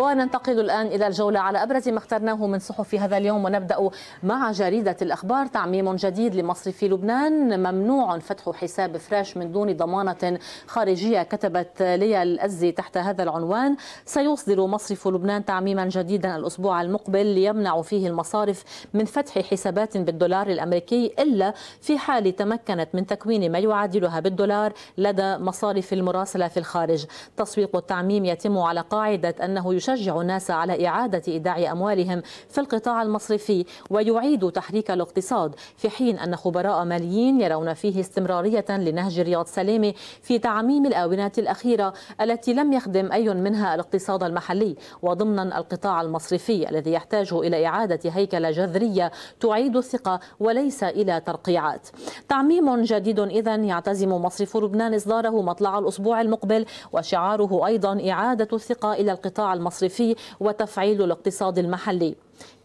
وننتقل الآن إلى الجولة على أبرز ما اخترناه من صحف هذا اليوم ونبدأ مع جريدة الأخبار تعميم جديد لمصري في لبنان ممنوع فتح حساب فريش من دون ضمانة خارجية كتبت ليا الأزي تحت هذا العنوان سيصدر مصرف لبنان تعميما جديدا الأسبوع المقبل ليمنع فيه المصارف من فتح حسابات بالدولار الأمريكي إلا في حال تمكنت من تكوين ما يعادلها بالدولار لدى مصارف المراسلة في الخارج تسويق التعميم يتم على قاعدة أنه يشكل يشجع الناس على إعادة إيداع أموالهم في القطاع المصرفي ويعيد تحريك الاقتصاد في حين أن خبراء ماليين يرون فيه استمرارية لنهج رياض سلامة في تعميم الآونة الأخيرة التي لم يخدم أي منها الاقتصاد المحلي وضمنا القطاع المصرفي الذي يحتاج إلى إعادة هيكلة جذرية تعيد الثقة وليس إلى ترقيعات تعميم جديد إذا يعتزم مصرف لبنان إصداره مطلع الأسبوع المقبل وشعاره أيضا إعادة الثقة إلى القطاع المصرفي المصرفي وتفعيل الاقتصاد المحلي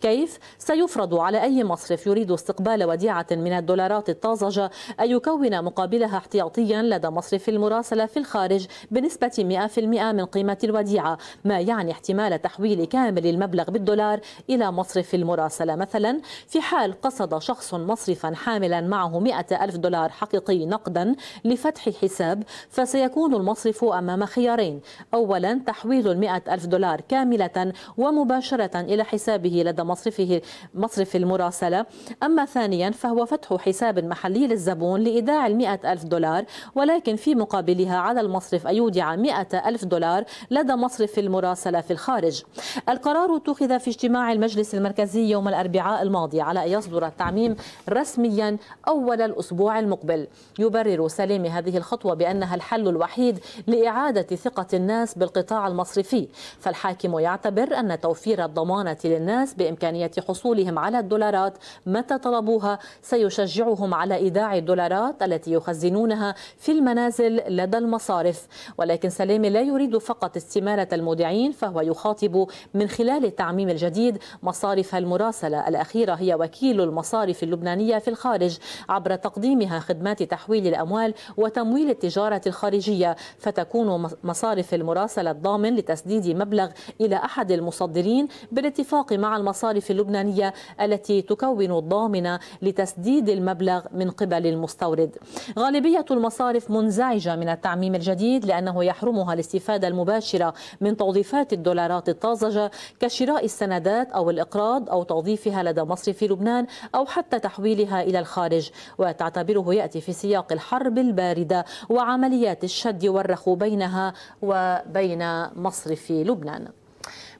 كيف سيفرض على أي مصرف يريد استقبال وديعة من الدولارات الطازجة أن يكون مقابلها احتياطيا لدى مصرف المراسلة في الخارج بنسبة 100% من قيمة الوديعة ما يعني احتمال تحويل كامل المبلغ بالدولار إلى مصرف المراسلة مثلا في حال قصد شخص مصرفا حاملا معه 100 ألف دولار حقيقي نقدا لفتح حساب فسيكون المصرف أمام خيارين أولا تحويل 100 ألف دولار كاملة ومباشرة إلى حسابه لدى مصرفه مصرف المراسلة أما ثانيا فهو فتح حساب محلي للزبون لإيداع المئة ألف دولار ولكن في مقابلها على المصرف أن يودع مئة ألف دولار لدى مصرف المراسلة في الخارج القرار اتخذ في اجتماع المجلس المركزي يوم الأربعاء الماضي على أن يصدر التعميم رسميا أول الأسبوع المقبل يبرر سليم هذه الخطوة بأنها الحل الوحيد لإعادة ثقة الناس بالقطاع المصرفي فالحاكم يعتبر أن توفير الضمانة للناس بإمكانية حصولهم على الدولارات متى طلبوها سيشجعهم على إيداع الدولارات التي يخزنونها في المنازل لدى المصارف ولكن سلامي لا يريد فقط استمالة المودعين فهو يخاطب من خلال التعميم الجديد مصارف المراسلة الأخيرة هي وكيل المصارف اللبنانية في الخارج عبر تقديمها خدمات تحويل الأموال وتمويل التجارة الخارجية فتكون مصارف المراسلة الضامن لتسديد مبلغ إلى أحد المصدرين بالاتفاق مع المصارف اللبنانية التي تكون الضامنة لتسديد المبلغ من قبل المستورد غالبية المصارف منزعجة من التعميم الجديد لأنه يحرمها الاستفادة المباشرة من توظيفات الدولارات الطازجة كشراء السندات أو الإقراض أو توظيفها لدى مصرف لبنان أو حتى تحويلها إلى الخارج وتعتبره يأتي في سياق الحرب الباردة وعمليات الشد والرخو بينها وبين مصرف لبنان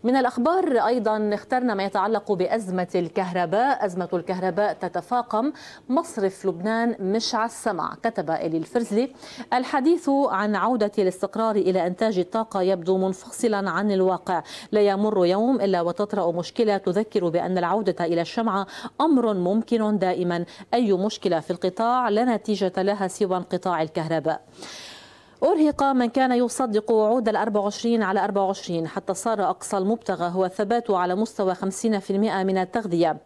من الأخبار أيضا اخترنا ما يتعلق بأزمة الكهرباء أزمة الكهرباء تتفاقم مصرف لبنان مش على السمع كتب إلي الفرزلي الحديث عن عودة الاستقرار إلى إنتاج الطاقة يبدو منفصلا عن الواقع لا يمر يوم إلا وتطرأ مشكلة تذكر بأن العودة إلى الشمعة أمر ممكن دائما أي مشكلة في القطاع لا نتيجة لها سوى انقطاع الكهرباء أرهق من كان يصدق وعود ال 24 على 24 حتى صار أقصى المبتغى هو الثبات على مستوى 50% من التغذية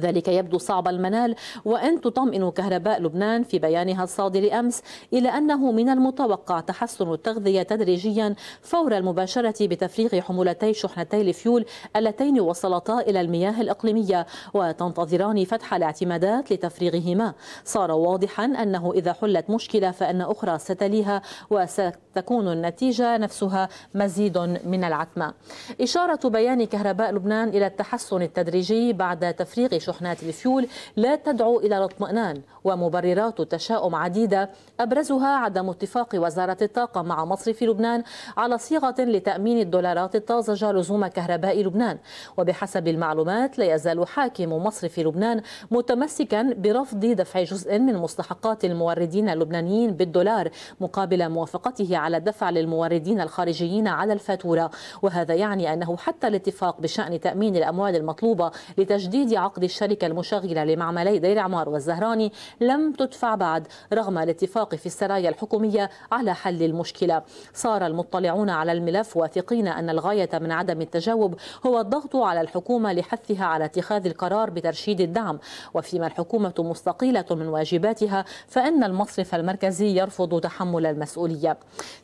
ذلك يبدو صعب المنال وان تطمئن كهرباء لبنان في بيانها الصادر امس الى انه من المتوقع تحسن التغذيه تدريجيا فور المباشره بتفريغ حمولتي شحنتي الفيول اللتين وصلتا الى المياه الاقليميه وتنتظران فتح الاعتمادات لتفريغهما صار واضحا انه اذا حلت مشكله فان اخرى ستليها وستكون النتيجه نفسها مزيد من العتمه اشاره بيان كهرباء لبنان الى التحسن التدريجي بعد تفريغ شحنات الفيول لا تدعو إلى الاطمئنان ومبررات تشاؤم عديدة أبرزها عدم اتفاق وزارة الطاقة مع مصرف لبنان على صيغة لتأمين الدولارات الطازجة لزوم كهرباء لبنان وبحسب المعلومات لا يزال حاكم مصرف لبنان متمسكا برفض دفع جزء من مستحقات الموردين اللبنانيين بالدولار مقابل موافقته على دفع للموردين الخارجيين على الفاتورة وهذا يعني أنه حتى الاتفاق بشأن تأمين الأموال المطلوبة لتجديد عقد الشركة المشغلة لمعملي دير عمار والزهراني لم تدفع بعد رغم الاتفاق في السرايا الحكومية على حل المشكلة صار المطلعون على الملف واثقين أن الغاية من عدم التجاوب هو الضغط على الحكومة لحثها على اتخاذ القرار بترشيد الدعم وفيما الحكومة مستقيلة من واجباتها فإن المصرف المركزي يرفض تحمل المسؤولية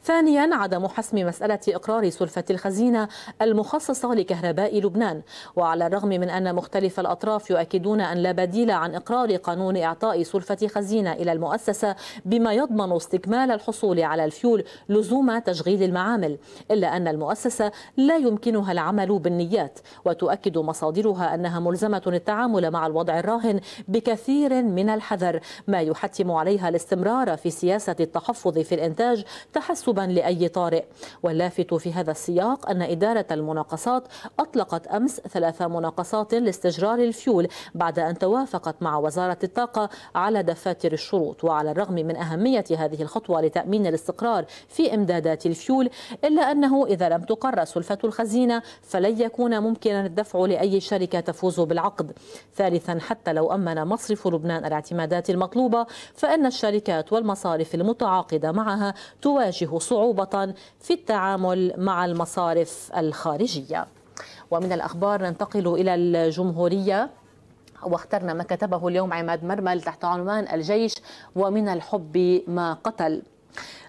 ثانيا عدم حسم مسألة إقرار سلفة الخزينة المخصصة لكهرباء لبنان وعلى الرغم من أن مختلف الأطراف يؤكدون أن لا بديل عن إقرار قانون إعطاء سلفة خزينة إلى المؤسسة بما يضمن استكمال الحصول على الفيول لزوم تشغيل المعامل إلا أن المؤسسة لا يمكنها العمل بالنيات وتؤكد مصادرها أنها ملزمة التعامل مع الوضع الراهن بكثير من الحذر ما يحتم عليها الاستمرار في سياسة التحفظ في الإنتاج تحسبا لأي طارئ واللافت في هذا السياق أن إدارة المناقصات أطلقت أمس ثلاث مناقصات لاستجرار الفيول بعد أن توافقت مع وزارة الطاقة على دفاتر الشروط وعلى الرغم من أهمية هذه الخطوة لتأمين الاستقرار في إمدادات الفيول إلا أنه إذا لم تقر سلفة الخزينة فلن يكون ممكنا الدفع لأي شركة تفوز بالعقد ثالثا حتى لو أمن مصرف لبنان الاعتمادات المطلوبة فإن الشركات والمصارف المتعاقدة معها تواجه صعوبة في التعامل مع المصارف الخارجية ومن الأخبار ننتقل إلى الجمهورية واخترنا ما كتبه اليوم عماد مرمل تحت عنوان الجيش ومن الحب ما قتل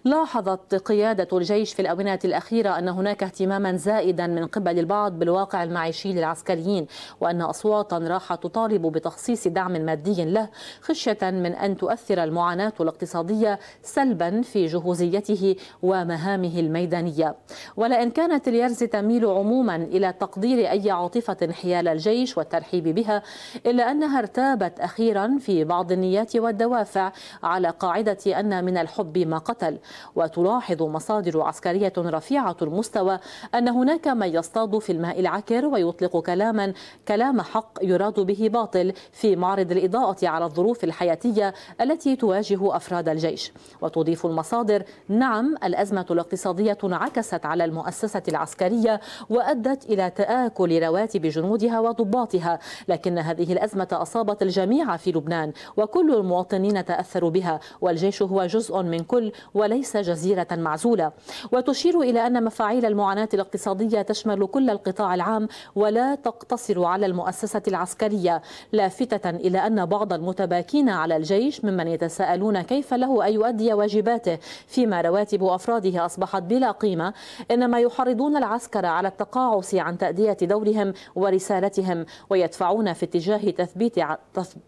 لاحظت قيادة الجيش في الأونة الأخيرة أن هناك اهتماما زائدا من قبل البعض بالواقع المعيشي للعسكريين وأن أصواتا راحت تطالب بتخصيص دعم مادي له خشية من أن تؤثر المعاناة الاقتصادية سلبا في جهوزيته ومهامه الميدانية ولئن كانت اليرز تميل عموما إلى تقدير أي عاطفة حيال الجيش والترحيب بها إلا أنها ارتابت أخيرا في بعض النيات والدوافع على قاعدة أن من الحب ما قتل وتلاحظ مصادر عسكرية رفيعة المستوى أن هناك من يصطاد في الماء العكر ويطلق كلاما كلام حق يراد به باطل في معرض الإضاءة على الظروف الحياتية التي تواجه أفراد الجيش وتضيف المصادر نعم الأزمة الاقتصادية انعكست على المؤسسة العسكرية وأدت إلى تآكل رواتب جنودها وضباطها لكن هذه الأزمة أصابت الجميع في لبنان وكل المواطنين تأثروا بها والجيش هو جزء من كل وليس وليس جزيرة معزولة وتشير إلى أن مفاعيل المعاناة الاقتصادية تشمل كل القطاع العام ولا تقتصر على المؤسسة العسكرية لافتة إلى أن بعض المتباكين على الجيش ممن يتساءلون كيف له أن يؤدي واجباته فيما رواتب أفراده أصبحت بلا قيمة إنما يحرضون العسكر على التقاعس عن تأدية دورهم ورسالتهم ويدفعون في اتجاه تثبيت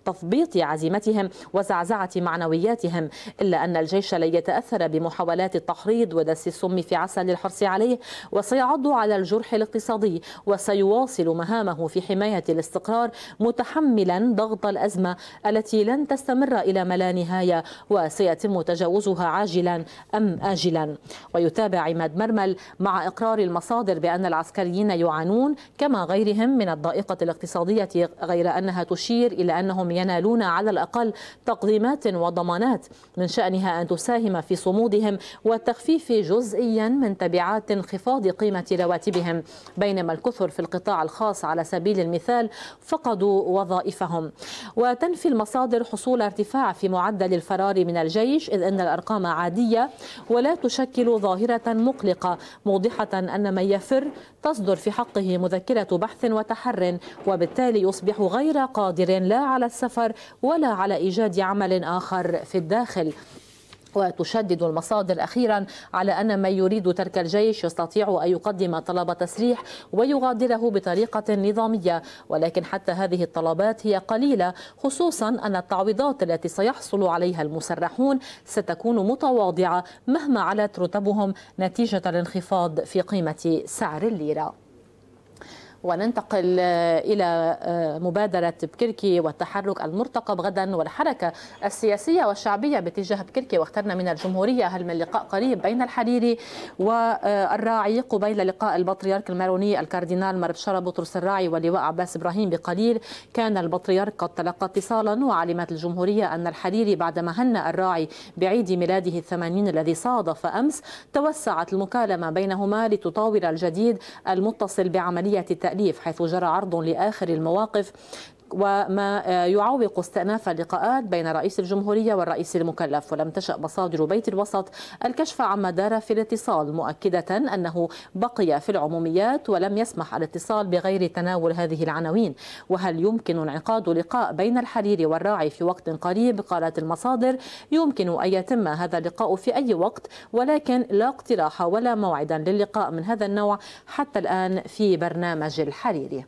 تثبيط عزيمتهم وزعزعة معنوياتهم إلا أن الجيش لن يتأثر بم لمحاولات التحريض ودس السم في عسل الحرص عليه وسيعض على الجرح الاقتصادي وسيواصل مهامه في حماية الاستقرار متحملا ضغط الأزمة التي لن تستمر إلى ما لا نهاية وسيتم تجاوزها عاجلا أم آجلا ويتابع عماد مرمل مع إقرار المصادر بأن العسكريين يعانون كما غيرهم من الضائقة الاقتصادية غير أنها تشير إلى أنهم ينالون على الأقل تقديمات وضمانات من شأنها أن تساهم في صمود اقتصادهم والتخفيف جزئيا من تبعات انخفاض قيمة رواتبهم بينما الكثر في القطاع الخاص على سبيل المثال فقدوا وظائفهم وتنفي المصادر حصول ارتفاع في معدل الفرار من الجيش إذ أن الأرقام عادية ولا تشكل ظاهرة مقلقة موضحة أن من يفر تصدر في حقه مذكرة بحث وتحر وبالتالي يصبح غير قادر لا على السفر ولا على إيجاد عمل آخر في الداخل وتشدد المصادر اخيرا على ان من يريد ترك الجيش يستطيع ان يقدم طلب تسريح ويغادره بطريقه نظاميه ولكن حتى هذه الطلبات هي قليله خصوصا ان التعويضات التي سيحصل عليها المسرحون ستكون متواضعه مهما علت رتبهم نتيجه الانخفاض في قيمه سعر الليره وننتقل آه، إلى آه، مبادرة بكركي والتحرك المرتقب غدا والحركة السياسية والشعبية باتجاه بكركي واخترنا من الجمهورية هل من لقاء قريب بين الحريري والراعي قبيل لقاء البطريرك الماروني الكاردينال مربشرة بطرس الراعي واللواء عباس إبراهيم بقليل كان البطريرك قد تلقى اتصالا وعلمت الجمهورية أن الحريري بعدما هنأ الراعي بعيد ميلاده الثمانين الذي صادف أمس توسعت المكالمة بينهما لتطاول الجديد المتصل بعملية التأليف حيث جرى عرض لآخر المواقف وما يعوق استئناف اللقاءات بين رئيس الجمهورية والرئيس المكلف ولم تشأ مصادر بيت الوسط الكشف عما دار في الاتصال مؤكدة أنه بقي في العموميات ولم يسمح الاتصال بغير تناول هذه العناوين وهل يمكن انعقاد لقاء بين الحريري والراعي في وقت قريب قالت المصادر يمكن أن يتم هذا اللقاء في أي وقت ولكن لا اقتراح ولا موعدا للقاء من هذا النوع حتى الآن في برنامج الحريري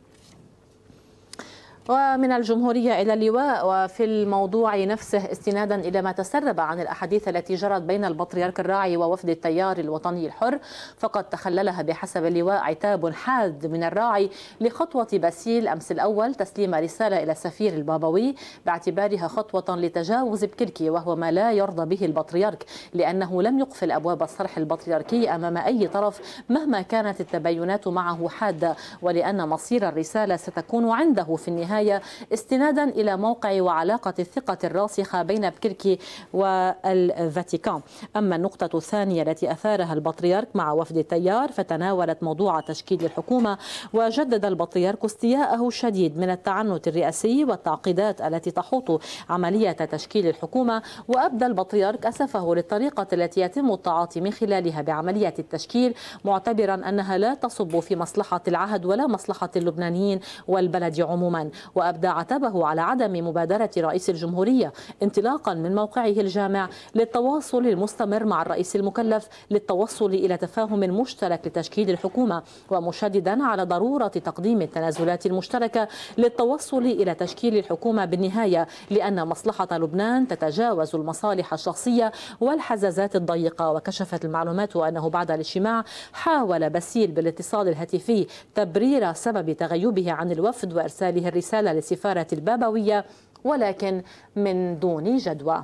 ومن الجمهورية إلى اللواء وفي الموضوع نفسه استنادا إلى ما تسرب عن الأحاديث التي جرت بين البطريرك الراعي ووفد التيار الوطني الحر فقد تخللها بحسب اللواء عتاب حاد من الراعي لخطوة باسيل أمس الأول تسليم رسالة إلى السفير البابوي باعتبارها خطوة لتجاوز بكركي وهو ما لا يرضى به البطريرك لأنه لم يقفل أبواب الصرح البطريركي أمام أي طرف مهما كانت التباينات معه حادة ولأن مصير الرسالة ستكون عنده في النهاية النهاية استنادا إلى موقع وعلاقة الثقة الراسخة بين بكركي والفاتيكان أما النقطة الثانية التي أثارها البطريرك مع وفد التيار فتناولت موضوع تشكيل الحكومة وجدد البطريرك استياءه الشديد من التعنت الرئاسي والتعقيدات التي تحوط عملية تشكيل الحكومة وأبدى البطريرك أسفه للطريقة التي يتم التعاطي من خلالها بعملية التشكيل معتبرا أنها لا تصب في مصلحة العهد ولا مصلحة اللبنانيين والبلد عموما وأبدى عتبه على عدم مبادرة رئيس الجمهورية انطلاقا من موقعه الجامع للتواصل المستمر مع الرئيس المكلف للتوصل إلى تفاهم مشترك لتشكيل الحكومة ومشددا على ضرورة تقديم التنازلات المشتركة للتوصل إلى تشكيل الحكومة بالنهاية لأن مصلحة لبنان تتجاوز المصالح الشخصية والحزازات الضيقة وكشفت المعلومات أنه بعد الاجتماع حاول باسيل بالاتصال الهاتفي تبرير سبب تغيبه عن الوفد وإرساله الرسالة رسالة للسفارة البابوية ولكن من دون جدوى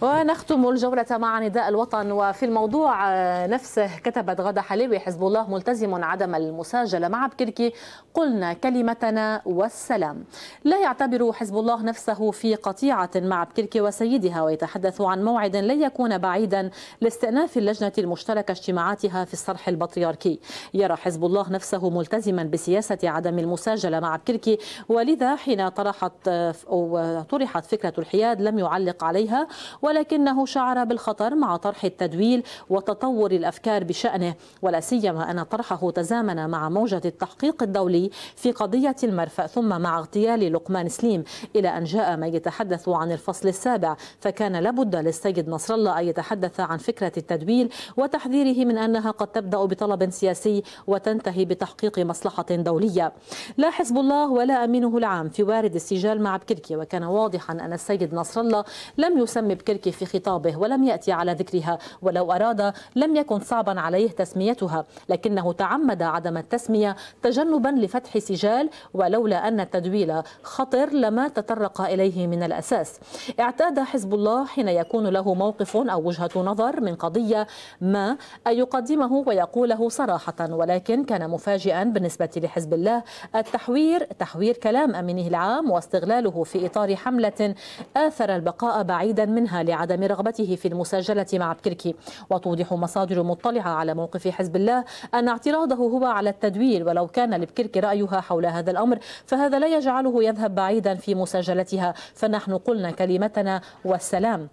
ونختم الجولة مع نداء الوطن وفي الموضوع آه، نفسه كتبت غدا حليوي حزب الله ملتزم عدم المساجلة مع بكركي قلنا كلمتنا والسلام لا يعتبر حزب الله نفسه في قطيعة مع بكركي وسيدها ويتحدث عن موعد لن يكون بعيدا لاستئناف اللجنة المشتركة اجتماعاتها في الصرح البطريركي يرى حزب الله نفسه ملتزما بسياسة عدم المساجلة مع بكركي ولذا حين طرحت آه، أو طرحت فكرة الحياد لم يعلق عليها ولكنه شعر بالخطر مع طرح التدويل وتطور الأفكار بشأنه ولا سيما أن طرحه تزامن مع موجة التحقيق الدولي في قضية المرفأ ثم مع اغتيال لقمان سليم إلى أن جاء ما يتحدث عن الفصل السابع فكان لابد للسيد نصر الله أن يتحدث عن فكرة التدويل وتحذيره من أنها قد تبدأ بطلب سياسي وتنتهي بتحقيق مصلحة دولية لا حزب الله ولا أمينه العام في وارد السجال مع بكركي وكان واضحا أن السيد نصر الله لم يسمي بكركي الشرك في خطابه ولم يأتي على ذكرها ولو أراد لم يكن صعبا عليه تسميتها لكنه تعمد عدم التسمية تجنبا لفتح سجال ولولا أن التدويل خطر لما تطرق إليه من الأساس اعتاد حزب الله حين يكون له موقف أو وجهة نظر من قضية ما أن يقدمه ويقوله صراحة ولكن كان مفاجئا بالنسبة لحزب الله التحوير تحوير كلام أمينه العام واستغلاله في إطار حملة آثر البقاء بعيدا منها لعدم رغبته في المساجلة مع بكركي وتوضح مصادر مطلعة على موقف حزب الله أن اعتراضه هو على التدوير ولو كان لبكركي رأيها حول هذا الأمر فهذا لا يجعله يذهب بعيدا في مساجلتها فنحن قلنا كلمتنا والسلام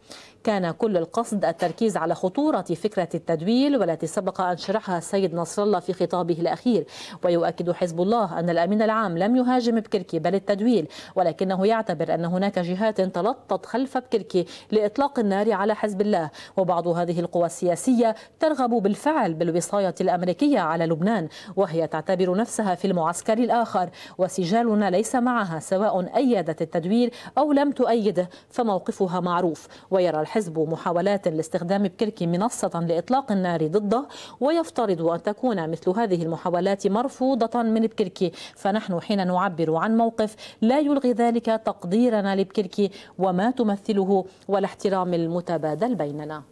كان كل القصد التركيز على خطورة فكرة التدويل والتي سبق أن شرحها السيد نصر الله في خطابه الأخير ويؤكد حزب الله أن الأمين العام لم يهاجم بكركي بل التدويل ولكنه يعتبر أن هناك جهات تلطت خلف بكركي لإطلاق النار على حزب الله وبعض هذه القوى السياسية ترغب بالفعل بالوصاية الأمريكية على لبنان وهي تعتبر نفسها في المعسكر الآخر وسجالنا ليس معها سواء أيدت التدوير أو لم تؤيده فموقفها معروف ويرى الحزب الحزب محاولات لاستخدام بكركي منصة لإطلاق النار ضده ويفترض أن تكون مثل هذه المحاولات مرفوضة من بكركي فنحن حين نعبر عن موقف لا يلغي ذلك تقديرنا لبكركي وما تمثله والاحترام المتبادل بيننا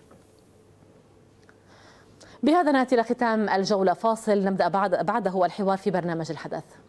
بهذا ناتي لختام الجولة فاصل نبدأ بعد بعده الحوار في برنامج الحدث